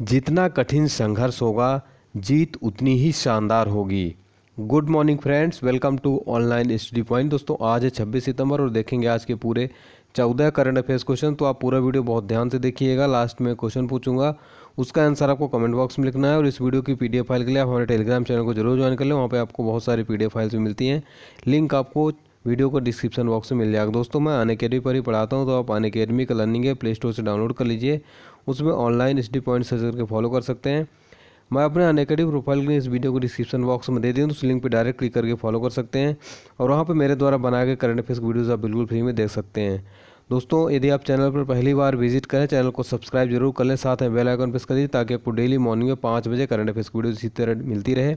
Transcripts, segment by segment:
जितना कठिन संघर्ष होगा जीत उतनी ही शानदार होगी good morning friends welcome to online study point दोस्तों आज है छब्बीस सितंबर और देखेंगे आज के पूरे चौदह करंट अफेयर्स क्वेश्चन तो आप पूरा वीडियो बहुत ध्यान से देखिएगा लास्ट में क्वेश्चन पूछूंगा उसका आंसर आपको कमेंट बॉक्स में लिखना है और इस वीडियो की पीडीएफ फाइल के लिए आप हमारे टेलीग्राम चैनल को जरूर ज्वाइन कर लें वहाँ पर आपको बहुत सारी पीडीएफ फाइल्स भी मिलती हैं लिंक आपको वीडियो को डिस्क्रिप्शन बॉक्स में मिल जाएगा दोस्तों मैं अन अकेडमी पर ही पढ़ाता हूँ तो आप अन अकेडमी का लर्निंग है प्ले स्टोर से डाउनलोड कर लीजिए उसमें ऑनलाइन स्टडी पॉइंट सर्च करके फॉलो कर सकते हैं मैं अपने अन अकेडमी प्रोफाइल के इस वीडियो को डिस्क्रिप्शन बॉक्स में दे दूँ तो उस लिंक पर डायरेक्ट क्लिक करके फॉलो कर सकते हैं और वहाँ पर मेरे द्वारा बनाए गए करंट अफेयर्स वीडियोज़ आप बिल्कुल फ्री में देख सकते हैं दोस्तों यदि आप चैनल पर पहली बार विजिट करें चैनल को सब्सक्राइब जरूर कर लें साथ में बेल आइकन प्रेस कर दीजिए ताकि आपको डेली मॉर्निंग में पाँच बजे करंट अफेयर्स की वीडियो इसी तरह मिलती रहे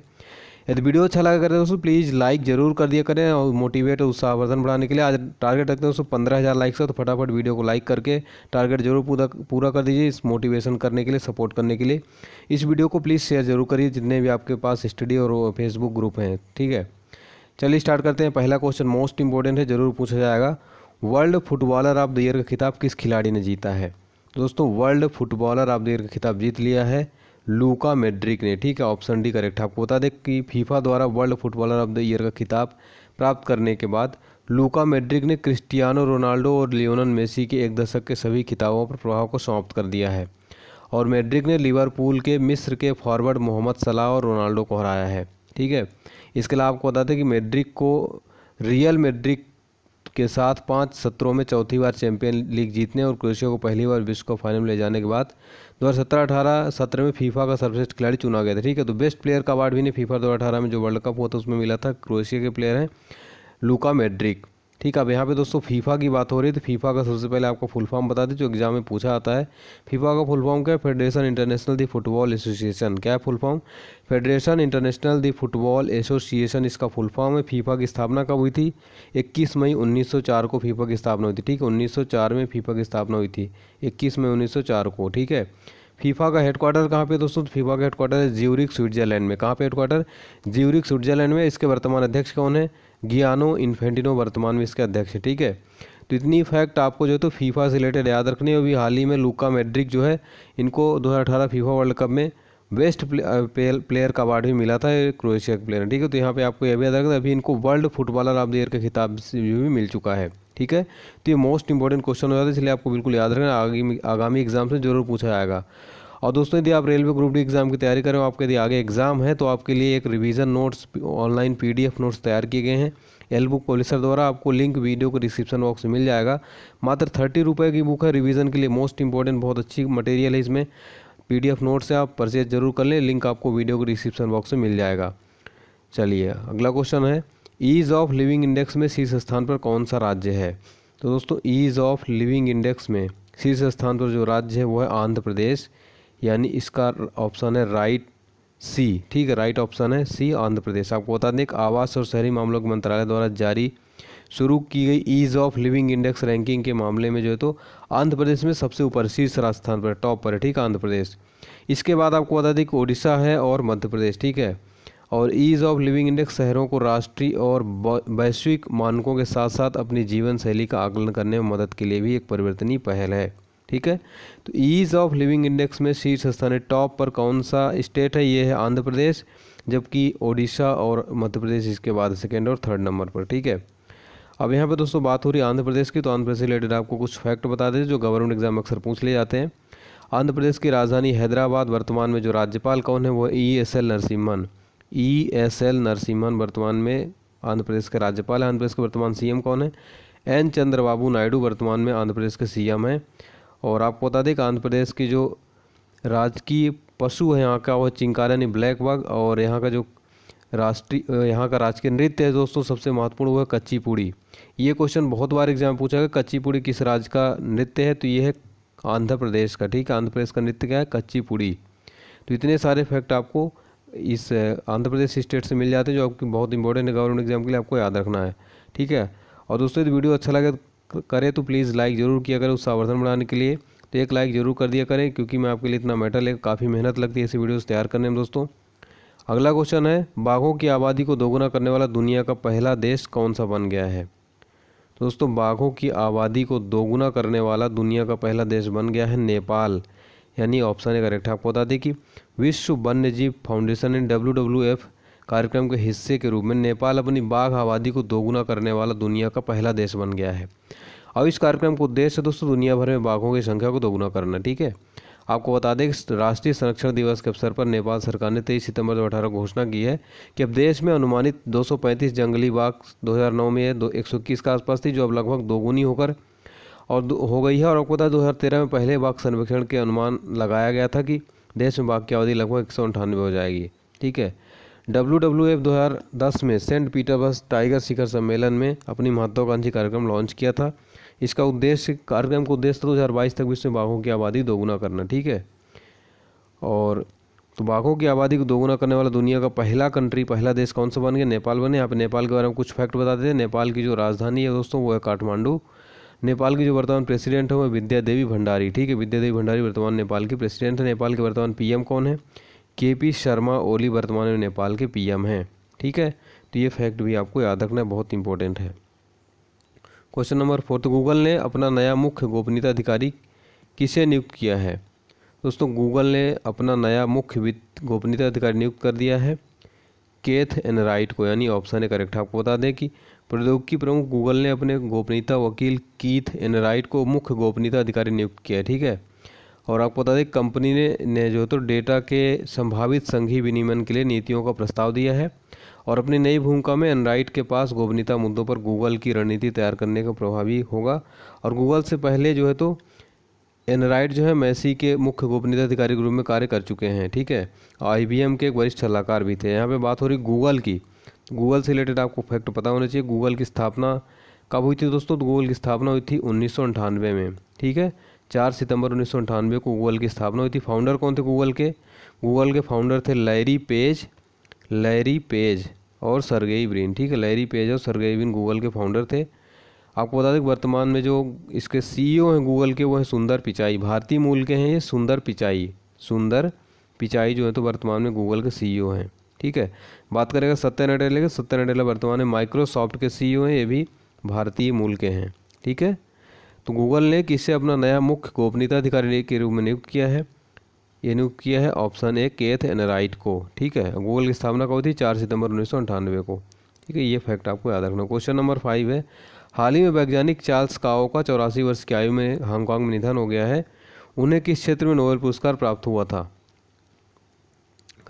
यदि वीडियो अच्छा लगा करें दोस्तों प्लीज़ लाइक जरूर कर दिया करें और मोटिवेट और उत्साहवर्धन बढ़ाने के लिए आज टारगेट रखते हैं दोस्तों पंद्रह हज़ार लाइक्स से तो फटाफट वीडियो को लाइक करके टारगेट जरूर पूरा पूरा कर दीजिए इस मोटिवेशन करने के लिए सपोर्ट करने के लिए इस वीडियो को प्लीज़ शेयर जरूर करिए जितने भी आपके पास स्टडी और फेसबुक ग्रुप हैं ठीक है चलिए स्टार्ट करते हैं पहला क्वेश्चन मोस्ट इंपॉर्टेंट है ज़रूर पूछा जाएगा world footballer of the year का खिताब किस खिलाड़ी ने जीता है दोस्तों world footballer of the year का खिताब जीत लिया है लूका मेड्रिक ने ठीक है ऑप्शन डी करेक्ट आपको बता दें कि फीफा द्वारा world footballer of the year का खिताब प्राप्त करने के बाद लूका मेड्रिक ने क्रिस्टियानो रोनाल्डो और लियोनल मेसी के एक दशक के सभी खिताबों पर प्रभाव को समाप्त कर दिया है और मेड्रिक ने लिवरपूल के मिस्र के फॉरवर्ड मोहम्मद सलाह और रोनाल्डो को हराया है ठीक है इसके अलावा आपको बता दें कि मेड्रिक को रियल मेड्रिक के साथ पाँच सत्रों में चौथी बार चैंपियन लीग जीतने और क्रोशिया को पहली बार विश्व कप फाइनल ले जाने के बाद 2017-18 सत्र में फीफा का सर्वश्रेष्ठ खिलाड़ी चुना गया था ठीक है तो बेस्ट प्लेयर का अवार्ड भी नहीं फीफा दो में जो वर्ल्ड कप हुआ था उसमें मिला था क्रोशिया के प्लेयर हैं लूका मेड्रिक ठीक है अब यहाँ पे दोस्तों फीफा की बात हो रही है तो फीफा का सबसे पहले आपको फुल फॉर्म बता दें जो एग्जाम में पूछा आता है फीफा का फुल फॉर्म क्या है federation international de football association क्या है full form federation international de football association इसका फुल फॉर्म है फीफा की स्थापना कब हुई थी इक्कीस मई उन्नीस को फीफा की स्थापना हुई थी ठीक है उन्नीस में फीफा की स्थापना हुई थी इक्कीस मई उन्नीस को ठीक है फीफा का हेडक्वार्टर कहाँ पे दोस्तों फीफा का हेडक्वार्टर है ज्यूरिक स्विट्जरलैंड में कहाँ पे हेडक्वार्टर ज्यूरिक स्विट्जरलैंड में इसके वर्तमान अध्यक्ष कौन है गियानो इन्फेंटिनो वर्तमान में इसके अध्यक्ष है ठीक है तो इतनी फैक्ट आपको जो है तो फीफा से रिलेटेड याद रखनी है अभी हाल ही में लुका मेड्रिक जो है इनको दो फीफा वर्ल्ड कप में बेस्ट प्लेयर का अवार्ड भी मिला था क्रोएशिया के प्लेयर ठीक है तो यहाँ पर आपको यह भी याद रखना अभी इनको world footballer of the year का खिताब भी मिल चुका है ठीक है तो ये मोस्ट इंपॉर्टेंट क्वेश्चन हो जाता है इसलिए आपको बिल्कुल याद रखना आगामी आगामी एग्जाम से जरूर पूछा जाएगा और दोस्तों यदि आप रेलवे ग्रुप डी एग्ज़ाम की तैयारी कर रहे हो आपके यदि आगे एग्ज़ाम है तो आपके लिए एक revision notes online PDF notes तैयार किए गए हैं एल बुक पब्लिशर द्वारा आपको लिंक वीडियो को डिस्क्रिप्शन बॉक्स में मिल जाएगा मात्र थर्टी रुपये की बुक है रिविज़न के लिए मोस्ट इंपॉर्टेंट बहुत अच्छी मटेरियल है इसमें पीडीएफ नोट्स से आप परचेज जरूर कर लें लिंक आपको वीडियो को डिस्क्रिप्शन बॉक्स में मिल जाएगा चलिए अगला क्वेश्चन है ईज़ ऑफ लिविंग इंडेक्स में शीर्ष स्थान पर कौन सा राज्य है तो दोस्तों ईज़ ऑफ लिविंग इंडेक्स में शीर्ष स्थान पर जो राज्य है वो है आंध्र प्रदेश यानी इसका ऑप्शन है राइट सी ठीक है राइट ऑप्शन है सी आंध्र प्रदेश आपको बता दें कि आवास और शहरी मामलों के मंत्रालय द्वारा जारी शुरू की गई ease of living index ranking के मामले में जो है तो आंध्र प्रदेश में सबसे ऊपर शीर्ष राजस्थान पर टॉप पर है ठीक आंध्र प्रदेश इसके बाद आपको बता दें कि ओडिशा है और मध्य प्रदेश ठीक है और ईज़ ऑफ लिविंग इंडेक्स शहरों को राष्ट्रीय और वैश्विक मानकों के साथ साथ अपनी जीवन शैली का आकलन करने में मदद के लिए भी एक परिवर्तनीय पहल है ठीक है तो ईज़ ऑफ लिविंग इंडेक्स में शीर्ष स्थान है टॉप पर कौन सा स्टेट है ये है आंध्र प्रदेश जबकि ओडिशा और मध्य प्रदेश इसके बाद सेकेंड और थर्ड नंबर पर ठीक है अब यहाँ पर दोस्तों बात हो रही है आंध्र प्रदेश की तो आंध्र प्रदेश से रिलेटेड आपको कुछ फैक्ट बता दें जो गवर्नमेंट एग्जाम अक्सर पूछ ले जाते हैं आंध्र प्रदेश की राजधानी हैदराबाद वर्तमान में जो राज्यपाल कौन है वो E S L Narasimhan E S L Narasimhan वर्तमान में आंध्र प्रदेश के राज्यपाल हैं आंध्र प्रदेश के वर्तमान सीएम कौन है एन चंद्रबाबू नायडू वर्तमान में आंध्र प्रदेश के सीएम हैं और आपको बता दें कि आंध्र प्रदेश की जो राजकीय पशु है यहाँ का वो चिंकार यानी ब्लैक बाग और यहाँ का जो राष्ट्रीय यहाँ का राजकीय नृत्य है दोस्तों सबसे महत्वपूर्ण वो है कच्ची पूड़ी ये क्वेश्चन बहुत बार एग्जाम पूछा गया कच्ची पूड़ी किस राज्य का नृत्य है तो ये है आंध्र प्रदेश का ठीक है आंध्र प्रदेश का नृत्य क्या है कच्ची पूड़ी तो इतने सारे फैक्ट आपको इस आंध्र प्रदेश स्टेट से मिल जाते हैं जो आपकी बहुत इंपॉर्टेंट है गवर्नमेंट एग्जाम के लिए आपको याद रखना है ठीक है और दोस्तों यदि वीडियो अच्छा लगे तो करें तो प्लीज़ लाइक ज़रूर किया करें उस सावर्धन बढ़ाने के लिए तो एक लाइक ज़रूर कर दिया करें क्योंकि मैं आपके लिए इतना मेटल है काफ़ी मेहनत लगती है ऐसी वीडियोज़ तैयार करने में दोस्तों अगला क्वेश्चन है बाघों की आबादी को दोगुना करने वाला दुनिया का पहला देश कौन सा बन गया है दोस्तों बाघों की आबादी को दोगुना करने वाला दुनिया का पहला देश बन गया है नेपाल यानी ऑप्शन ए करेक्ट है आपको बता दें कि विश्व वन्य जीव फाउंडेशन ने डब्ल्यू कार्यक्रम के हिस्से के रूप में नेपाल अपनी बाघ आबादी को दोगुना करने वाला दुनिया का पहला देश बन गया है और इस कार्यक्रम का उद्देश्य है दोस्तों दुनिया भर में बाघों की संख्या को दोगुना करना ठीक है आपको बता दें कि राष्ट्रीय संरक्षण दिवस के अवसर पर नेपाल सरकार ने तेईस सितंबर दो अठारह घोषणा की है कि अब देश में अनुमानित 235 जंगली बाघ 2009 में दो इक्कीस के आसपास थी जो अब लगभग दोगुनी होकर और हो गई है और आपको बताया दो हज़ार तेरह में पहले बाघ सर्वेक्षण के अनुमान लगाया गया था कि देश में बाघ की अवधि लगभग एक सौ अंठानवे हो जाएगी ठीक है डब्ल्यू डब्ल्यू एफ दो हज़ार दस में सेंट पीटरबर्स टाइगर शिखर सम्मेलन में अपनी महत्वाकांक्षी कार्यक्रम लॉन्च किया था इसका उद्देश्य कार्यक्रम का उद्देश्य दो हज़ार बाईस तक विश्व बाघों की आबादी दोगुना करना ठीक है और तो बाघों की आबादी को दोगुना करने वाला दुनिया का पहला कंट्री पहला देश कौन सा बन गया नेपाल बने यहाँ पर नेपाल के बारे में कुछ फैक्ट बताते हैं नेपाल की जो राजधानी है दोस्तों वो है काठमांडू नेपाल की जो वर्तमान प्रेसिडेंट है वो विद्या देवी भंडारी ठीक है विद्या देवी भंडारी वर्तमान नेपाल की प्रेसिडेंट है नेपाल के वर्तमान पीएम कौन है के पी शर्मा ओली वर्तमान में नेपाल के पीएम हैं ठीक है तो ये फैक्ट भी आपको याद रखना बहुत इंपॉर्टेंट है क्वेश्चन नंबर फोर्थ गूगल ने अपना नया मुख्य गोपनीयता अधिकारी किसे नियुक्त किया है दोस्तों गूगल ने अपना नया मुख्य वित्त गोपनीयता अधिकारी नियुक्त कर दिया है केथ एनराइट को यानी ऑप्शन है करेक्ट आपको बता दें कि प्रौद्योगिकी प्रमुख गूगल ने अपने गोपनीयता वकील कीथ एनराइट को मुख्य गोपनीयता अधिकारी नियुक्त किया है ठीक है और आपको बता दें कंपनी ने, ने जो तो डेटा के संभावित संघी विनियमन के लिए नीतियों का प्रस्ताव दिया है और अपनी नई भूमिका में एनराइट के पास गोपनीयता मुद्दों पर गूगल की रणनीति तैयार करने का प्रभावी होगा और गूगल से पहले जो है तो एनराइट जो है मैसी के मुख्य गोपनीयता अधिकारी के रूप में कार्य कर चुके हैं ठीक है आई के एक वरिष्ठ सलाहकार भी थे यहाँ पर बात हो रही गूगल की गूगल से रिलेटेड आपको फैक्ट पता होना चाहिए गूगल की स्थापना कब हुई थी दोस्तों तो गूगल की स्थापना हुई थी उन्नीस में ठीक है चार सितंबर उन्नीस को गूगल की स्थापना हुई थी फाउंडर कौन थे गूगल के गूगल के फाउंडर थे लैरी पेज लैरी पेज और सरगेई ब्रिन ठीक है लैरी पेज और सरगेई ब्रिन गूगल के फाउंडर थे आपको बता दें वर्तमान में जो इसके सीईओ e हैं गूगल के वो हैं सुंदर पिचाई भारतीय मूल के हैं ये सुंदर पिचाई सुंदर पिचाई जो है तो वर्तमान में गूगल के सीईओ e हैं ठीक है बात करेगा सत्य नडेला के सत्य नडेला वर्तमान में माइक्रोसॉफ्ट के सीईओ e हैं ये भी भारतीय मूल के हैं ठीक है तो गूगल ने किसे अपना नया मुख्य गोपनीयता अधिकारी के रूप में नियुक्त किया है ये नियुक्त किया है ऑप्शन ए केथ एनराइट को ठीक है गूगल की स्थापना कब थी चार सितंबर उन्नीस को ठीक है ये फैक्ट आपको याद रखना क्वेश्चन नंबर फाइव है हाल ही में वैज्ञानिक चार्ल्स काओ का चौरासी वर्ष की आयु में हांगकांग में निधन हो गया है उन्हें किस क्षेत्र में नोबेल पुरस्कार प्राप्त हुआ था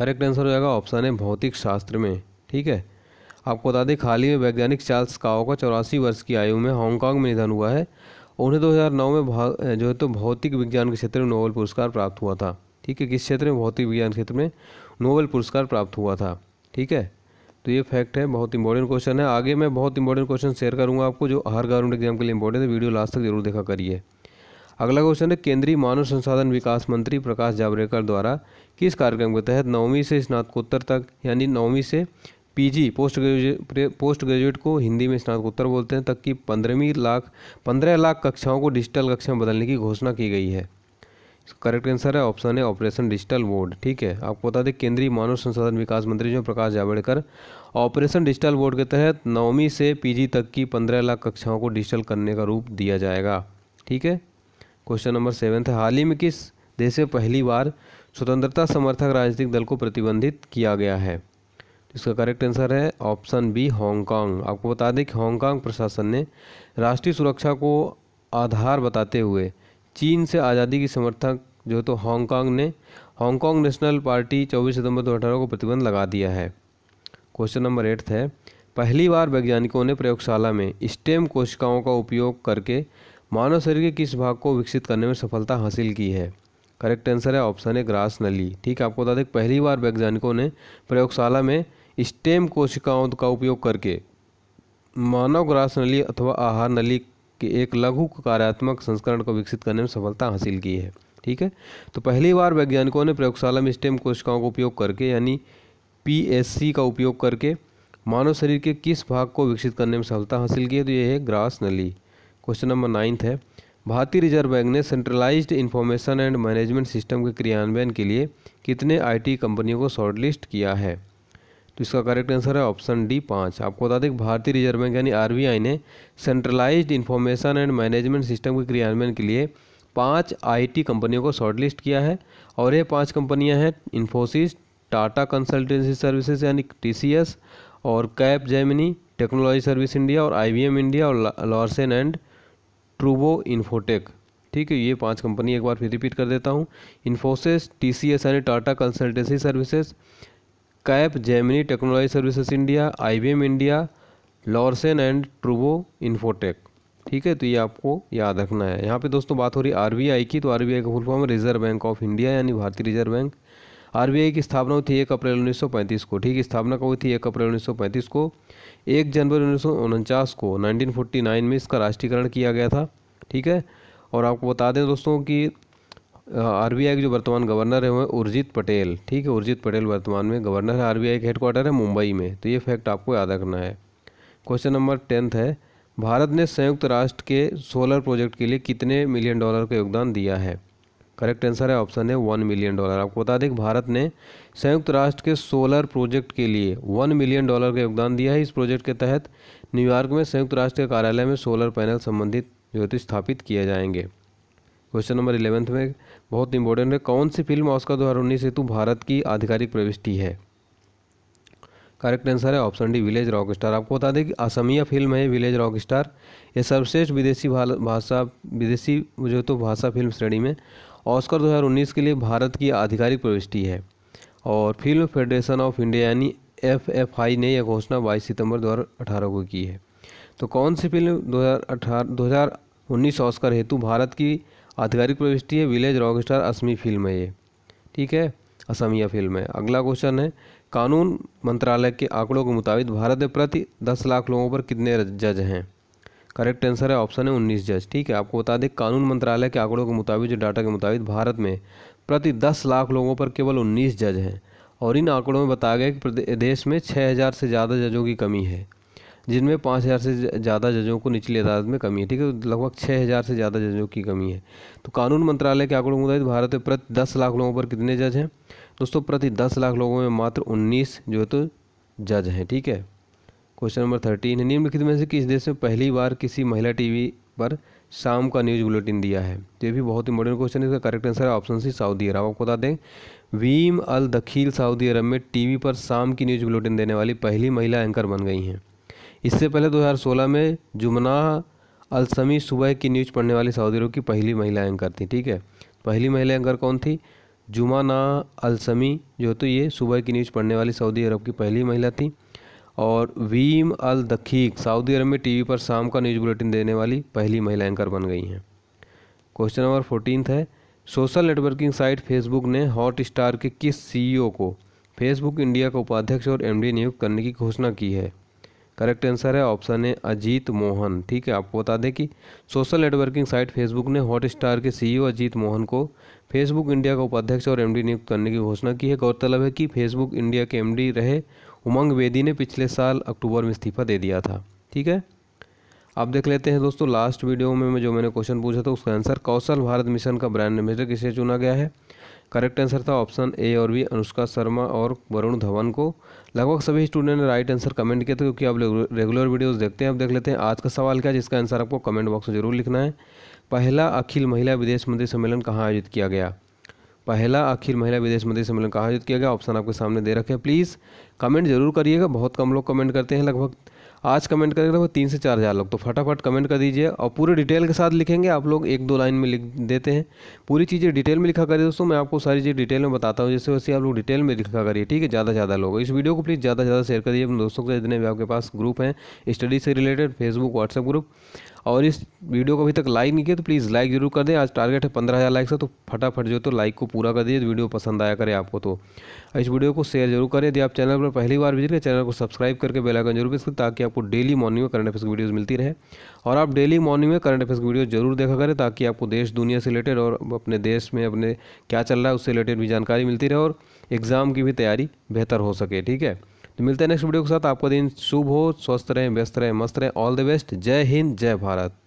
करेक्ट आंसर हो जाएगा ऑप्शन है भौतिक शास्त्र में ठीक है आपको बता दें हाल ही में वैज्ञानिक चार्ल्स काओ का चौरासी वर्ष की आयु में हांगकांग में निधन हुआ है उन्हें 2009 में जो है तो भौतिक विज्ञान के क्षेत्र में नोबेल पुरस्कार प्राप्त हुआ था ठीक है किस क्षेत्र में भौतिक विज्ञान क्षेत्र में नोबेल पुरस्कार प्राप्त हुआ था ठीक है तो ये फैक्ट है बहुत इंपॉर्टेंट क्वेश्चन है आगे मैं बहुत इंपॉर्टेंट क्वेश्चन शेयर करूँगा आपको जो हर गवर्नमेंट एग्जाम के लिए इंपॉर्टेंट है वीडियो लास्ट तक जरूर देखा करिए अगला क्वेश्चन है केंद्रीय मानव संसाधन विकास मंत्री प्रकाश जावड़ेकर द्वारा किस कार्यक्रम के तहत नौवीं से स्नातकोत्तर तक यानी नौवीं से PG post graduate post graduate को हिंदी में स्नातकोत्तर बोलते हैं तक की पंद्रहवीं लाख पंद्रह लाख कक्षाओं को डिजिटल कक्षा में बदलने की घोषणा की गई है करेक्ट आंसर है ऑप्शन है ऑपरेशन डिजिटल बोर्ड ठीक है आपको बता दें केंद्रीय मानव संसाधन विकास मंत्री जो Prakash Javadekar operation digital board के तहत नौवीं से पीजी तक की पंद्रह लाख कक्षाओं को डिजिटल करने का रूप दिया जाएगा ठीक है क्वेश्चन नंबर सेवन है हाल ही में किस देश में पहली बार स्वतंत्रता समर्थक राजनीतिक दल को प्रतिबंधित किया गया है तो इसका करेक्ट आंसर है ऑप्शन बी हांगकांग आपको बता दें कि हांगकांग प्रशासन ने राष्ट्रीय सुरक्षा को आधार बताते हुए चीन से आज़ादी की समर्थक जो तो हांगकांग ने हांगकांग नेशनल पार्टी 24 सितंबर दो को प्रतिबंध लगा दिया है क्वेश्चन नंबर एट है पहली बार वैज्ञानिकों ने प्रयोगशाला में स्टेम कोशिकाओं का उपयोग करके मानव शरीर के किस भाग को विकसित करने में सफलता हासिल की है करेक्ट आंसर है ऑप्शन है ग्रास नली ठीक है आपको बता दें पहली बार वैज्ञानिकों ने प्रयोगशाला में स्टेम कोशिकाओं का उपयोग करके मानव ग्रास नली अथवा आहार नली के एक लघु कार्यात्मक संस्करण को विकसित करने में सफलता हासिल की है ठीक है तो पहली बार वैज्ञानिकों ने प्रयोगशाला में स्टेम कोशिकाओं का उपयोग करके यानी पीएससी का उपयोग करके मानव शरीर के किस भाग को विकसित करने में सफलता हासिल की है तो ये है ग्रास नली क्वेश्चन नंबर नाइन्थ है भारतीय रिजर्व बैंक ने centralised information and management system के क्रियान्वयन के लिए कितने आईटी कंपनियों को शॉर्टलिस्ट किया है तो इसका करेक्ट आंसर है ऑप्शन डी पाँच आपको बता दें भारतीय रिजर्व बैंक यानी आर ने centralised information and management system के क्रियान्वयन के लिए पाँच आई कंपनियों को शॉर्टलिस्ट किया है और ये पाँच कंपनियाँ हैं इन्फोसिस टाटा कंसल्टेंसी सर्विसेज यानी टी और Capgemini technology service India और आई इंडिया और लॉर्सन एंड ट्रूबो इन्फोटेक ठीक है ये पांच कंपनी एक बार फिर रिपीट कर देता हूँ इन्फोसिस टी सी एस यानी Tata consultancy services Capgemini technology services India M India Larsen and ट्रूबो इन्फोटेक ठीक है तो ये आपको याद रखना है यहाँ पे दोस्तों बात हो रही है आई की तो आई का full form reserve bank of India यानी भारतीय रिजर्व बैंक आरबीआई की स्थापना हुई थी एक अप्रैल 1935 को ठीक स्थापना कब हुई थी एक अप्रैल 1935 को एक जनवरी उन्नीस को 1949 में इसका राष्ट्रीयकरण किया गया था ठीक है और आपको बता दें दोस्तों कि आरबीआई के जो वर्तमान गवर्नर है वह उर्जित पटेल ठीक है उर्जित पटेल वर्तमान में गवर्नर है आई के हेडक्वाटर है मुंबई में तो ये फैक्ट आपको याद रखना है क्वेश्चन नंबर टेंथ है भारत ने संयुक्त राष्ट्र के सोलर प्रोजेक्ट के लिए कितने मिलियन डॉलर का योगदान दिया है करेक्ट आंसर है ऑप्शन है वन मिलियन डॉलर आपको बता दें कि भारत ने संयुक्त राष्ट्र के सोलर प्रोजेक्ट के लिए वन मिलियन डॉलर का योगदान दिया है इस प्रोजेक्ट के तहत न्यूयॉर्क में संयुक्त राष्ट्र के कार्यालय में सोलर पैनल संबंधित है स्थापित किए जाएंगे क्वेश्चन नंबर इलेवंथ में बहुत इंपॉर्टेंट है कौन सी फिल्म ऑस्कर दो हज़ार उन्नीस हेतु भारत की आधिकारिक प्रविष्टि है करेक्ट आंसर है option D village rock star आपको बता दें कि असमिया फिल्म है विलेज रॉक स्टार ये सर्वश्रेष्ठ विदेशी भाषा विदेशी जो तो भाषा फिल्म श्रेणी में ऑस्कर 2019 के लिए भारत की आधिकारिक प्रविष्टि है और फिल्म फेडरेशन ऑफ इंडिया यानी एफ एफ आई ने यह घोषणा बाईस सितंबर 2018 को की है तो कौन सी फिल्म 2018 2019 ऑस्कर हेतु भारत की आधिकारिक प्रविष्टि है village rock star Asami film है ये ठीक है असमिया फिल्म है अगला क्वेश्चन है कानून मंत्रालय के आंकड़ों के मुताबिक भारत में प्रति दस लाख लोगों पर कितने जज हैं करेक्ट आंसर है ऑप्शन है उन्नीस जज ठीक है आपको बता दें कानून मंत्रालय के आंकड़ों के मुताबिक जो डाटा के मुताबिक भारत में प्रति दस लाख लोगों पर केवल उन्नीस जज हैं और इन आंकड़ों में बताया गया कि देश में छः हज़ार से ज़्यादा जजों की कमी है जिनमें पाँच हज़ार से ज़्यादा जजों को निचली अदालत में कमी है ठीक है तो लगभग छः हज़ार से ज़्यादा जजों की कमी है तो कानून मंत्रालय के आंकड़ों के मुताबिक भारत में प्रति दस लाख लोगों पर कितने जज हैं दोस्तों प्रति दस लाख लोगों में मात्र उन्नीस जो है तो जज हैं ठीक है क्वेश्चन नंबर थर्टीन निम्नलिखित में से किस देश में पहली बार किसी महिला टीवी पर शाम का न्यूज़ बुलेटिन दिया है तो ये भी बहुत इंपॉर्टेंट क्वेश्चन है इसका करेक्ट आंसर है ऑप्शन सी सऊदी अरब आपको बता दें वीम अल दखील सऊदी अरब में टीवी पर शाम की न्यूज़ बुलेटिन देने वाली पहली महिला एंकर बन गई हैं इससे पहले 2016 में जुमना अलसमी सुबह की न्यूज़ पढ़ने वाली सऊदी अरब की पहली महिला एंकर थी ठीक है पहली महिला एंकर कौन थी जुमाना अलसमी जो तो ये सुबह की न्यूज़ पढ़ने वाली सऊदी अरब की पहली महिला थी और वीम अल दखीक सऊदी अरब में टीवी पर शाम का न्यूज़ बुलेटिन देने वाली पहली महिला एंकर बन गई हैं क्वेश्चन नंबर फोर्टीन है सोशल नेटवर्किंग साइट फेसबुक ने हॉट स्टार के किस सीईओ e को फेसबुक इंडिया का उपाध्यक्ष और एमडी नियुक्त करने की घोषणा की है करेक्ट आंसर है ऑप्शन ए अजीत मोहन ठीक है आपको बता दें कि सोशल नेटवर्किंग साइट फेसबुक ने हॉट स्टार के सीईओ e अजीत मोहन को फेसबुक इंडिया का उपाध्यक्ष और एमडी नियुक्त करने की घोषणा की है गौरतलब है कि फेसबुक इंडिया के एमडी रहे उमंग वेदी ने पिछले साल अक्टूबर में इस्तीफा दे दिया था ठीक है आप देख लेते हैं दोस्तों लास्ट वीडियो में जो मैंने क्वेश्चन पूछा था उसका आंसर कौशल भारत मिशन का ब्रांड एम्बेसडर किसे चुना गया है करेक्ट आंसर था ऑप्शन ए और बी अनुष्का शर्मा और वरुण धवन को लगभग सभी स्टूडेंट ने राइट आंसर कमेंट किया था क्योंकि आप रेगुलर वीडियोस देखते हैं अब देख लेते हैं आज का सवाल क्या है जिसका आंसर आपको कमेंट बॉक्स में जरूर लिखना है पहला अखिल महिला विदेश मंत्री सम्मेलन कहाँ आयोजित किया गया पहला अखिल महिला विदेश मंत्री सम्मेलन का आयोजित किया गया ऑप्शन आपके सामने दे रखे हैं प्लीज़ कमेंट जरूर करिएगा बहुत कम लोग कमेंट करते हैं लगभग आज कमेंट करेंगे लगभग तीन से चार हज़ार लोग तो फटाफट कमेंट कर दीजिए और पूरे डिटेल के साथ लिखेंगे आप लोग एक दो लाइन में लिख देते हैं पूरी चीज़ें डिटेल में लिखा करिए दोस्तों मैं आपको सारी चीज़ डिटेल में बताता हूँ जैसे वैसे आप लोग डिटेल में लिखा करिए ठीक है ज़्यादा ज़्यादा लोग इस वीडियो को प्लीज़ ज़्यादा ज़्यादा शेयर करिए अपने दोस्तों के जितने भी आपके पास ग्रुप हैं स्टडी से रिलेटेड फेसबुक व्हाट्सएप ग्रुप और इस वीडियो को अभी तक लाइक नहीं किया तो प्लीज़ लाइक जरूर कर दें आज टारगेट है पंद्रह हज़ार लाइक से तो फटाफट जो तो लाइक को पूरा कर दीजिए वीडियो पसंद आया करे आपको तो इस वीडियो को शेयर जरूर करें यदि आप चैनल पर पहली बार विजिट करें चैनल को सब्सक्राइब करके बेलाइकन जरूर भेज करें ताकि आपको डेली मॉर्निंग में करंट अफेयर्स की वीडियोज़ मिलती रहे और आप डेली मॉर्निंग में करंट अफेयर्स की वीडियो जरूर देखा करें ताकि आपको देश दुनिया से रिलेटेड और अपने देश में अपने क्या चल रहा है उससे रिलेटेड भी जानकारी मिलती रहे और एग्ज़ाम की भी तैयारी बेहतर हो सके ठीक है मिलते हैं नेक्स्ट वीडियो के साथ आपका दिन शुभ हो स्वस्थ रहें व्यस्त रहें मस्त रहें ऑल द बेस्ट जय हिंद जय भारत